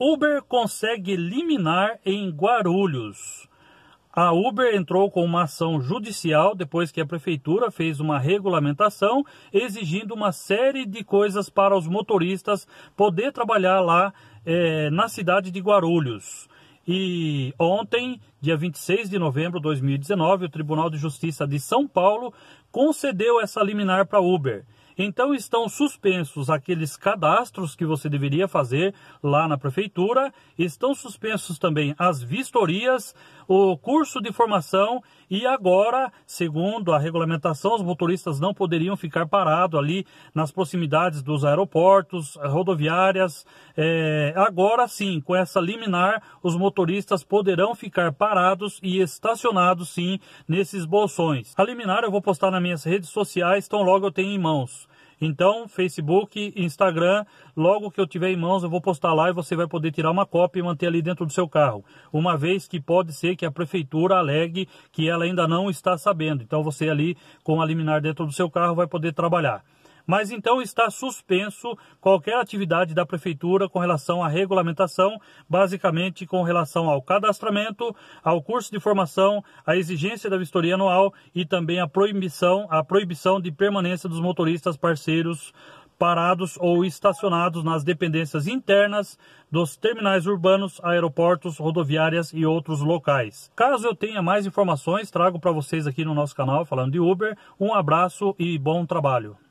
Uber consegue liminar em Guarulhos. A Uber entrou com uma ação judicial depois que a prefeitura fez uma regulamentação exigindo uma série de coisas para os motoristas poder trabalhar lá é, na cidade de Guarulhos. E ontem, dia 26 de novembro de 2019, o Tribunal de Justiça de São Paulo concedeu essa liminar para a Uber. Então estão suspensos aqueles cadastros que você deveria fazer lá na prefeitura, estão suspensos também as vistorias, o curso de formação e agora, segundo a regulamentação, os motoristas não poderiam ficar parados ali nas proximidades dos aeroportos, rodoviárias. É, agora sim, com essa liminar, os motoristas poderão ficar parados e estacionados sim nesses bolsões. A liminar eu vou postar nas minhas redes sociais, tão logo eu tenho em mãos. Então, Facebook, Instagram, logo que eu tiver em mãos, eu vou postar lá e você vai poder tirar uma cópia e manter ali dentro do seu carro. Uma vez que pode ser que a prefeitura alegue que ela ainda não está sabendo. Então, você ali com a liminar dentro do seu carro vai poder trabalhar mas então está suspenso qualquer atividade da prefeitura com relação à regulamentação, basicamente com relação ao cadastramento, ao curso de formação, à exigência da vistoria anual e também à proibição, à proibição de permanência dos motoristas parceiros parados ou estacionados nas dependências internas dos terminais urbanos, aeroportos, rodoviárias e outros locais. Caso eu tenha mais informações, trago para vocês aqui no nosso canal falando de Uber. Um abraço e bom trabalho.